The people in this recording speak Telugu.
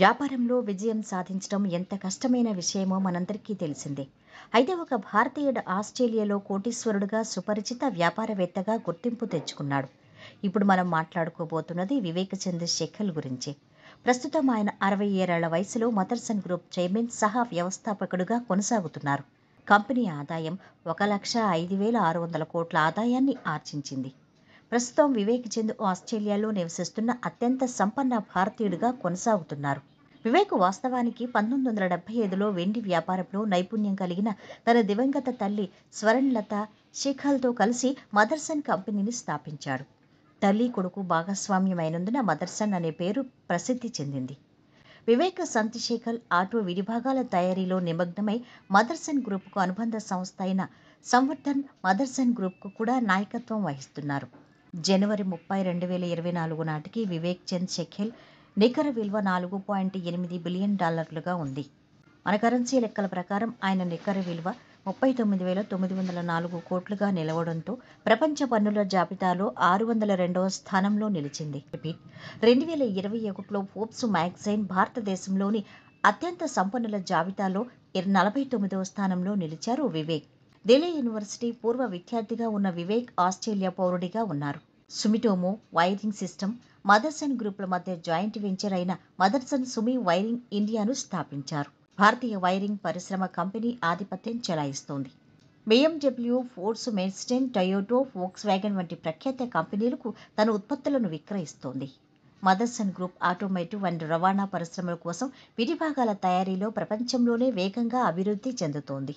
వ్యాపారంలో విజయం సాధించడం ఎంత కష్టమైన విషయమో మనందరికీ తెలిసిందే అయితే ఒక భారతీయుడు ఆస్ట్రేలియాలో కోటీశ్వరుడుగా సుపరిచిత వ్యాపారవేత్తగా గుర్తింపు తెచ్చుకున్నాడు ఇప్పుడు మనం మాట్లాడుకోబోతున్నది వివేక చంద్రశేఖర్ గురించి ప్రస్తుతం ఆయన అరవై ఏళ్ల వయసులో మదర్సన్ గ్రూప్ చైర్మన్ సహా వ్యవస్థాపకుడుగా కొనసాగుతున్నారు కంపెనీ ఆదాయం ఒక లక్ష ఐదు వేల ఆరు వందల కోట్ల ఆదాయాన్ని ఆర్జించింది ప్రస్తుతం వివేక్ చంద్ ఆస్ట్రేలియాలో నివసిస్తున్న అత్యంత సంపన్న భారతీయుడిగా కొనసాగుతున్నారు వివేక్ వాస్తవానికి పంతొమ్మిది వందల డెబ్బై ఐదులో వెండి వ్యాపారంలో నైపుణ్యం కలిగిన తన దివంగత తల్లి స్వరణ్లత శిఖల్తో కలిసి మదర్సన్ కంపెనీని స్థాపించాడు తల్లి కొడుకు భాగస్వామ్యమైనందున మదర్సన్ అనే పేరు ప్రసిద్ధి చెందింది వివేక సంతిశేఖల్ ఆటో విడిభాగాల తయారీలో నిమగ్నమై మదర్సన్ గ్రూప్కు అనుబంధ సంస్థ అయిన సంవర్ధన్ మదర్సన్ గ్రూప్కు కూడా నాయకత్వం వహిస్తున్నారు జనవరి ముప్పై రెండు వేల ఇరవై నాలుగు నాటికి వివేక్ చంద్ షెఖెల్ నికర విలువ నాలుగు పాయింట్ ఎనిమిది బిలియన్ డాలర్లుగా ఉంది మన కరెన్సీ లెక్కల ప్రకారం ఆయన నికర విలువ ముప్పై తొమ్మిది వేల తొమ్మిది వందల నాలుగు కోట్లుగా నిలవడంతో ప్రపంచ పన్నుల జాబితాలో ఆరు వందల రెండవ స్థానంలో నిలిచింది రెండు వేల ఇరవై ఒకటిలో ఫోర్బ్స్ మ్యాగజైన్ భారతదేశంలోని అత్యంత సంపన్నుల జాబితాలో నలభై తొమ్మిదవ స్థానంలో నిలిచారు వివేక్ ఢిల్లీ యూనివర్సిటీ పూర్వ విద్యార్థిగా ఉన్న వివేక్ ఆస్ట్రేలియా పౌరుడిగా ఉన్నారు సుమిటోమో వైరింగ్ సిస్టమ్ మదర్సన్ గ్రూపుల మధ్య జాయింట్ వెంచర్ అయిన మదర్సన్ సుమి వైరింగ్ ఇండియాను స్థాపించారు భారతీయ వైరింగ్ పరిశ్రమ కంపెనీ ఆధిపత్యం చెలాయిస్తోంది బిఎండబ్ల్యూ ఫోర్స్ మెన్స్టెన్ టయోటో ఫోక్స్ వ్యాగన్ వంటి ప్రఖ్యాత కంపెనీలకు తన ఉత్పత్తులను విక్రయిస్తోంది మదర్సన్ గ్రూప్ ఆటోమేటివ్ అండ్ రవాణా పరిశ్రమల కోసం విడిభాగాల తయారీలో ప్రపంచంలోనే వేగంగా అభివృద్ధి చెందుతోంది